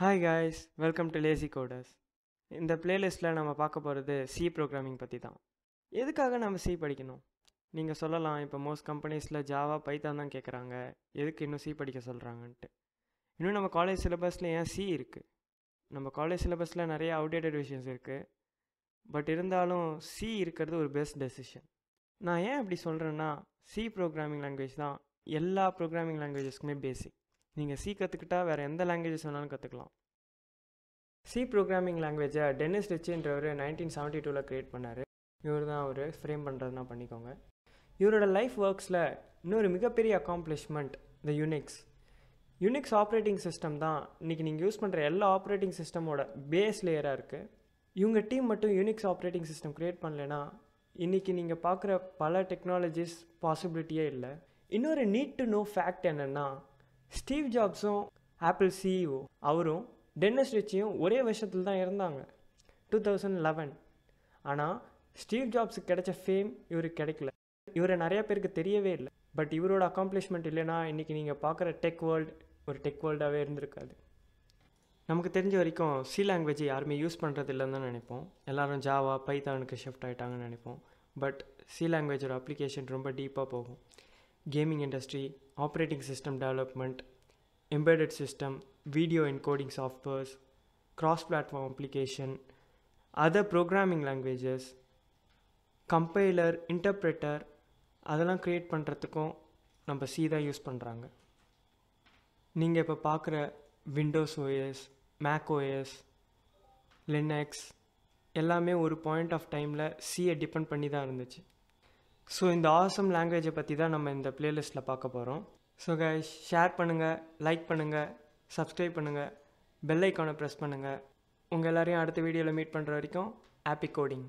hi guys welcome to lazy coders இந்த பிளேலிஸ்ட்டில் நம்ம பார்க்க போகிறது சி ப்ரோக்ராமிங் பற்றி தான் எதுக்காக நம்ம சி படிக்கணும் நீங்கள் சொல்லலாம் இப்போ மோஸ்ட் கம்பெனிஸில் ஜாவா பைத்தான் தான் கேட்குறாங்க எதுக்கு இன்னும் சி படிக்க சொல்கிறாங்கன்ட்டு இன்னும் நம்ம காலேஜ் சிலபஸில் ஏன் சி இருக்குது நம்ம காலேஜ் சிலபஸில் நிறைய அவுடேட்டட் விஷயம்ஸ் இருக்குது பட் இருந்தாலும் சி இருக்கிறது ஒரு பெஸ்ட் டெசிஷன் நான் ஏன் அப்படி சொல்கிறேன்னா சி ப்ரோக்ராமிங் லாங்குவேஜ் தான் எல்லா ப்ரோக்ராமிங் லாங்குவேஜஸ்க்குமே பேசிக் நீங்கள் சி கற்றுக்கிட்டால் வேறு எந்த லாங்குவேஜஸ் வேணாலும் கற்றுக்கலாம் சி ப்ரோக்ராமிங் லாங்குவேஜை டென்னிஸ் ரிச்சின்றவர் நைன்டீன் செவன்ட்டி டூவில் க்ரியேட் பண்ணார் இவர் தான் அவர் ஃப்ரேம் பண்ணுறதுனா பண்ணிக்கோங்க இவரோட லைஃப் ஒர்க்ஸில் இன்னொரு மிகப்பெரிய accomplishment the Unix Unix operating system தான் இன்றைக்கி நீங்கள் யூஸ் பண்ணுற எல்லா ஆப்ரேட்டிங் சிஸ்டமோட பேஸ் லேயராக இருக்குது இவங்க டீம் மட்டும் யூனிக்ஸ் ஆப்ரேட்டிங் சிஸ்டம் க்ரியேட் பண்ணலைன்னா இன்றைக்கி நீங்கள் பார்க்குற பல டெக்னாலஜிஸ் பாசிபிலிட்டியே இல்லை இன்னொரு நீட் டு நோ ஃபேக்ட் என்னென்னா ஸ்டீவ் ஜாப்ஸும் ஆப்பிள் சிஇஓ e அவரும் டென்னிஸ் ரிச்சியும் ஒரே வருஷத்தில் தான் இருந்தாங்க டூ தௌசண்ட் லெவன் ஆனால் ஸ்டீவ் ஜாப்ஸுக்கு கிடைச்ச ஃபேம் இவருக்கு கிடைக்கல இவரை நிறைய பேருக்கு தெரியவே இல்லை பட் இவரோட அக்காம்ப்ளிஷ்மெண்ட் இல்லைன்னா இன்றைக்கி நீங்கள் பார்க்குற டெக் வேர்ல்டு ஒரு டெக் வேர்ல்டாகவே இருந்திருக்காது நமக்கு தெரிஞ்ச வரைக்கும் சி லாங்குவேஜ் யாருமே யூஸ் பண்ணுறது இல்லைன்னு தான் நினைப்போம் எல்லோரும் ஜாவா பைத்தானுக்கு ஷிஃப்ட் ஆகிட்டாங்கன்னு நினைப்போம் பட் சி லாங்குவேஜோட அப்ளிகேஷன் ரொம்ப டீப்பாக போகும் gaming industry operating system development embedded system video encoding softwares cross platform application other programming languages compiler interpreter அதெல்லாம் க்ரியேட் பண்ணுறதுக்கும் நம்ம சி தான் யூஸ் பண்ணுறாங்க நீங்கள் இப்போ பார்க்குற Windows OS Mac OS Linux எல்லாமே ஒரு பாயிண்ட் ஆஃப் டைமில் சியை டிபெண்ட் பண்ணி தான் இருந்துச்சு ஸோ இந்த ஆசம் லாங்குவேஜை பற்றி தான் நம்ம இந்த பிளேலிஸ்ட்டில் பார்க்க போகிறோம் ஸோ கை ஷேர் பண்ணுங்கள் லைக் பண்ணுங்கள் சப்ஸ்கிரைப் பண்ணுங்கள் பெல் ஐக்கானை ப்ரெஸ் பண்ணுங்கள் உங்கள் எல்லோரையும் அடுத்த வீடியோவில் மீட் பண்ணுற வரைக்கும் ஹாப்பி கோடிங்